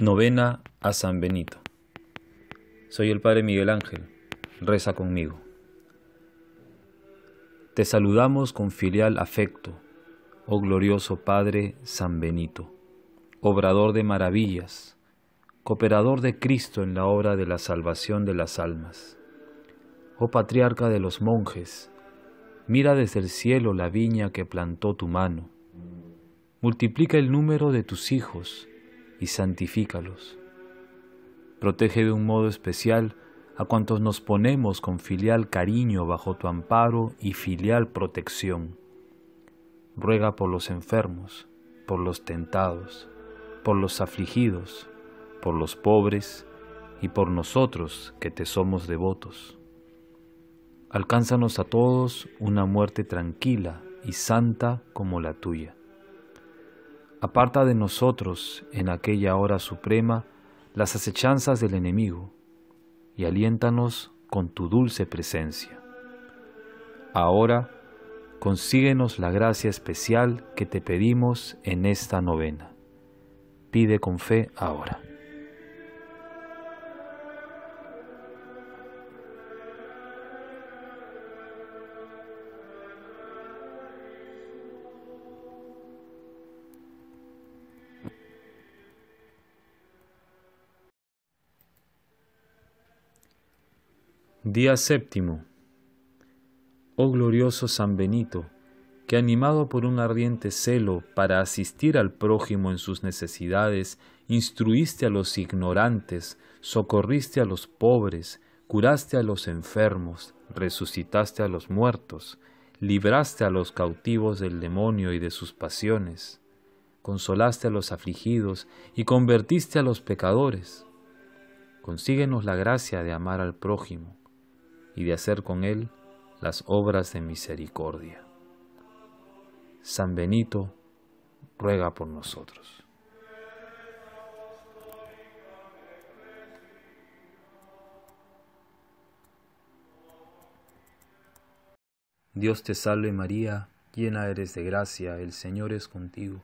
Novena a San Benito. Soy el Padre Miguel Ángel. Reza conmigo. Te saludamos con filial afecto, oh glorioso Padre San Benito, obrador de maravillas, cooperador de Cristo en la obra de la salvación de las almas. Oh patriarca de los monjes, mira desde el cielo la viña que plantó tu mano. Multiplica el número de tus hijos y santifícalos. Protege de un modo especial a cuantos nos ponemos con filial cariño bajo tu amparo y filial protección. Ruega por los enfermos, por los tentados, por los afligidos, por los pobres y por nosotros que te somos devotos. Alcánzanos a todos una muerte tranquila y santa como la tuya Aparta de nosotros en aquella hora suprema las acechanzas del enemigo y aliéntanos con tu dulce presencia. Ahora, consíguenos la gracia especial que te pedimos en esta novena. Pide con fe ahora. Día séptimo. Oh glorioso San Benito, que animado por un ardiente celo para asistir al prójimo en sus necesidades, instruiste a los ignorantes, socorriste a los pobres, curaste a los enfermos, resucitaste a los muertos, libraste a los cautivos del demonio y de sus pasiones, consolaste a los afligidos y convertiste a los pecadores. Consíguenos la gracia de amar al prójimo y de hacer con él las obras de misericordia. San Benito, ruega por nosotros. Dios te salve María, llena eres de gracia, el Señor es contigo.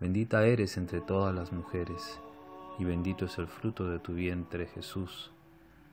Bendita eres entre todas las mujeres, y bendito es el fruto de tu vientre Jesús.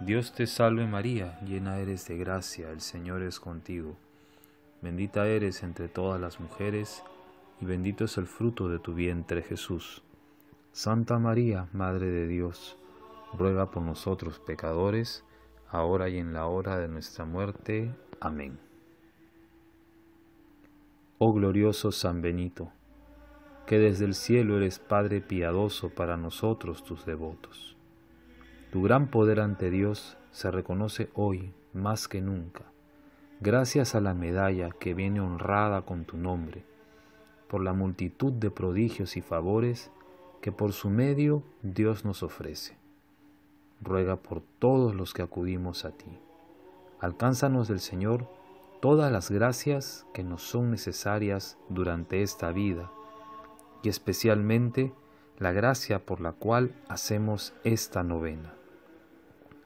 Dios te salve María, llena eres de gracia, el Señor es contigo. Bendita eres entre todas las mujeres, y bendito es el fruto de tu vientre Jesús. Santa María, Madre de Dios, ruega por nosotros pecadores, ahora y en la hora de nuestra muerte. Amén. Oh glorioso San Benito, que desde el cielo eres Padre piadoso para nosotros tus devotos tu gran poder ante Dios se reconoce hoy más que nunca, gracias a la medalla que viene honrada con tu nombre, por la multitud de prodigios y favores que por su medio Dios nos ofrece. Ruega por todos los que acudimos a ti. Alcánzanos del Señor todas las gracias que nos son necesarias durante esta vida y especialmente la gracia por la cual hacemos esta novena.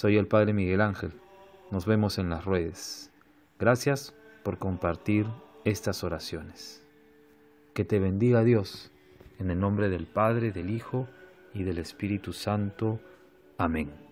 Soy el Padre Miguel Ángel. Nos vemos en las redes. Gracias por compartir estas oraciones. Que te bendiga Dios, en el nombre del Padre, del Hijo y del Espíritu Santo. Amén.